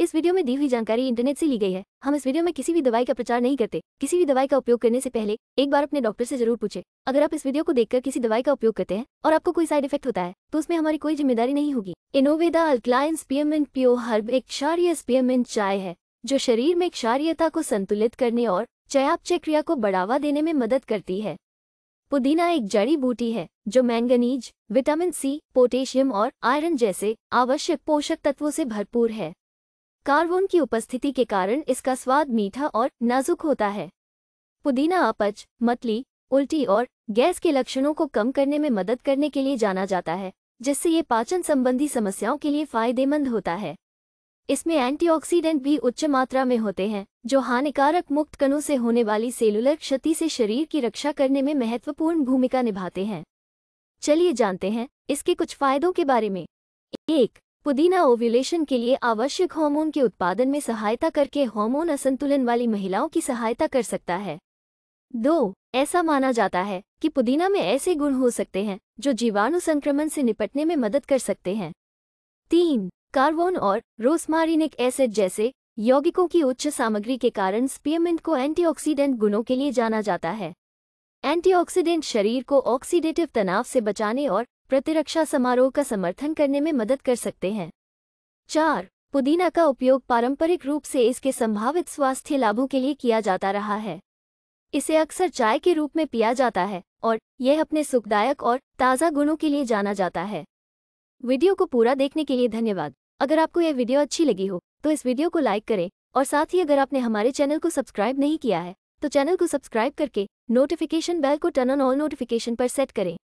इस वीडियो में दी हुई जानकारी इंटरनेट से ली गई है हम इस वीडियो में किसी भी दवाई का प्रचार नहीं करते किसी भी दवाई का उपयोग करने से पहले एक बार अपने डॉक्टर से जरूर पूछे अगर आप इस वीडियो को देखकर किसी दवाई का उपयोग करते हैं और आपको कोई साइड इफेक्ट होता है तो उसमें हमारी कोई जिम्मेदारी नहीं होगी इनोवेदा अल्कलाइन स्पियमेंट प्यो हर्ब एक क्षारिय स्पियमेंट चाय है जो शरीर में क्षारियता को संतुलित करने और चयापचय क्रिया को बढ़ावा देने में मदद करती है पुदीना एक जड़ी बूटी है जो मैंगनीज विटामिन सी पोटेशियम और आयरन जैसे आवश्यक पोषक तत्वों से भरपूर है कार्बोन की उपस्थिति के कारण इसका स्वाद मीठा और नाजुक होता है पुदीना अपच मतली उल्टी और गैस के लक्षणों को कम करने में मदद करने के लिए जाना जाता है जिससे ये पाचन संबंधी समस्याओं के लिए फायदेमंद होता है इसमें एंटीऑक्सीडेंट भी उच्च मात्रा में होते हैं जो हानिकारक मुक्त कणों से होने वाली सेलुलर क्षति से शरीर की रक्षा करने में महत्वपूर्ण भूमिका निभाते हैं चलिए जानते हैं इसके कुछ फायदों के बारे में एक पुदीना ओव्यूलेशन के लिए आवश्यक हार्मोन के उत्पादन में सहायता करके हार्मोन असंतुलन वाली महिलाओं की सहायता कर सकता है दो ऐसा माना जाता है कि पुदीना में ऐसे गुण हो सकते हैं जो जीवाणु संक्रमण से निपटने में मदद कर सकते हैं तीन कार्बोन और रोसमारिनिक एसिड जैसे यौगिकों की उच्च सामग्री के कारण स्पियमिंट को एंटीऑक्सीडेंट गुणों के लिए जाना जाता है एंटीऑक्सीडेंट शरीर को ऑक्सीडेटिव तनाव से बचाने और प्रतिरक्षा समारोह का समर्थन करने में मदद कर सकते हैं चार पुदीना का उपयोग पारंपरिक रूप से इसके संभावित स्वास्थ्य लाभों के लिए किया जाता रहा है इसे अक्सर चाय के रूप में पिया जाता है और यह अपने सुखदायक और ताज़ा गुणों के लिए जाना जाता है वीडियो को पूरा देखने के लिए धन्यवाद अगर आपको यह वीडियो अच्छी लगी हो तो इस वीडियो को लाइक करें और साथ ही अगर आपने हमारे चैनल को सब्सक्राइब नहीं किया है तो चैनल को सब्सक्राइब करके नोटिफिकेशन बेल को टर्न ऑन ऑल नोटिफिकेशन पर सेट करें